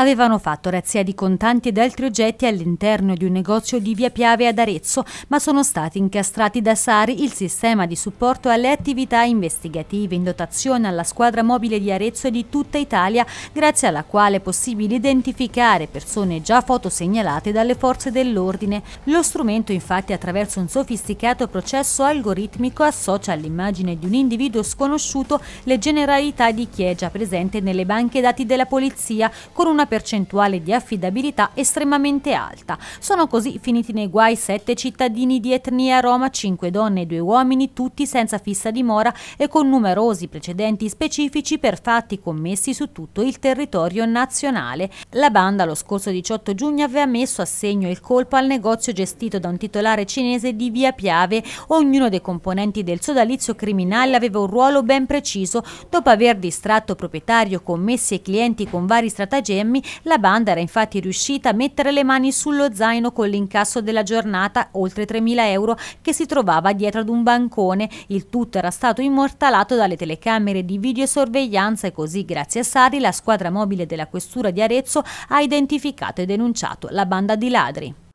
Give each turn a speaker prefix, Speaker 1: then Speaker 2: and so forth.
Speaker 1: avevano fatto razzia di contanti ed altri oggetti all'interno di un negozio di Via Piave ad Arezzo, ma sono stati incastrati da Sari il sistema di supporto alle attività investigative in dotazione alla squadra mobile di Arezzo e di tutta Italia, grazie alla quale è possibile identificare persone già fotosegnalate dalle forze dell'ordine. Lo strumento infatti attraverso un sofisticato processo algoritmico associa all'immagine di un individuo sconosciuto le generalità di chi è già presente nelle banche dati della polizia con una percentuale di affidabilità estremamente alta. Sono così finiti nei guai sette cittadini di etnia Roma, cinque donne e due uomini, tutti senza fissa dimora e con numerosi precedenti specifici per fatti commessi su tutto il territorio nazionale. La banda lo scorso 18 giugno aveva messo a segno il colpo al negozio gestito da un titolare cinese di Via Piave. Ognuno dei componenti del sodalizio criminale aveva un ruolo ben preciso. Dopo aver distratto proprietario, commessi e clienti con vari stratagemmi, problemi, la banda era infatti riuscita a mettere le mani sullo zaino con l'incasso della giornata, oltre 3.000 euro, che si trovava dietro ad un bancone. Il tutto era stato immortalato dalle telecamere di videosorveglianza e così, grazie a Sari, la squadra mobile della questura di Arezzo ha identificato e denunciato la banda di ladri.